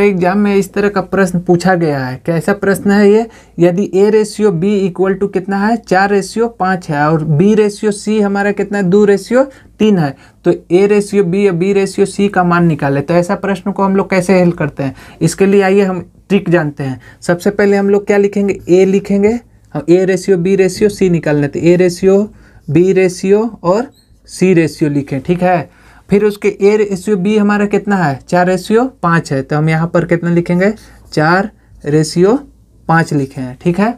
exam में इस तरह का प्रश्न पूछा गया है कैसा प्रश्न है ये यदि A ratio B equal to कितना है चार रेशियो पाँच है और बी रेशियो सी हमारा कितना है दो रेशियो तीन है तो ए रेशियो बी या बी रेशियो सी का मान निकाले तो ऐसा प्रश्न को हम लोग कैसे हल करते हैं इसके लिए आइए हम ट्रिक जानते हैं सबसे पहले हम लोग क्या लिखेंगे ए लिखेंगे हम A ratio B ratio C निकाल तो ए रेशियो बी रेशियो और सी रेशियो लिखें ठीक है फिर उसके ए रेशियो बी हमारा कितना है चार रेशियो पाँच है तो हम यहाँ पर कितना लिखेंगे चार रेशियो पाँच लिखे हैं ठीक है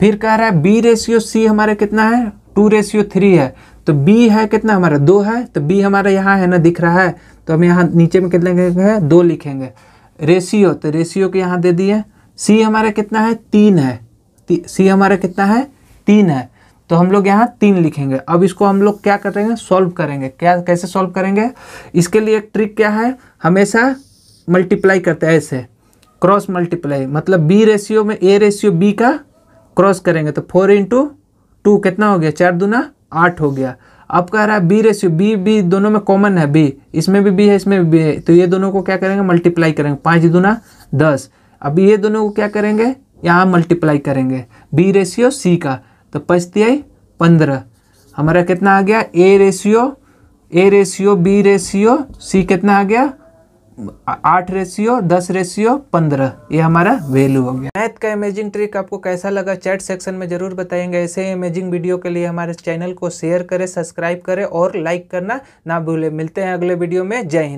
फिर कह रहा है बी रेशियो सी हमारा कितना है टू रेशियो थ्री है तो बी है कितना हमारा दो है तो बी हमारा यहाँ है ना दिख रहा है तो हम यहाँ नीचे में कितना लिखेंगे दो लिखेंगे रेशियो तो रेशियो के यहाँ दे दिए सी हमारा कितना है तीन है सी हमारा कितना है तीन है तो हम लोग यहाँ तीन लिखेंगे अब इसको हम लोग क्या करेंगे सॉल्व करेंगे क्या कैसे सॉल्व करेंगे इसके लिए एक ट्रिक क्या है हमेशा मल्टीप्लाई करते हैं ऐसे क्रॉस मल्टीप्लाई मतलब बी रेशियो में ए रेशियो बी का क्रॉस करेंगे तो फोर इंटू टू कितना हो गया चार दूना आठ हो गया अब कह रहा है बी रेशियो बी बी दोनों में कॉमन है बी इसमें भी बी है इसमें भी बी है तो ये दोनों को क्या करेंगे मल्टीप्लाई करेंगे पाँच दूना दस अब ये दोनों को क्या करेंगे यहाँ मल्टीप्लाई करेंगे बी रेशियो सी का तो आई पंद्रह हमारा कितना आ गया A ratio A ratio B ratio C कितना आ गया आठ रेशियो दस रेशियो पंद्रह ये हमारा वैल्यू हो गया मैथ का इमेजिंग ट्रिक आपको कैसा लगा चैट सेक्शन में जरूर बताएंगे ऐसे इमेजिंग वीडियो के लिए हमारे चैनल को शेयर करें सब्सक्राइब करें और लाइक करना ना भूलें मिलते हैं अगले वीडियो में जय हिंद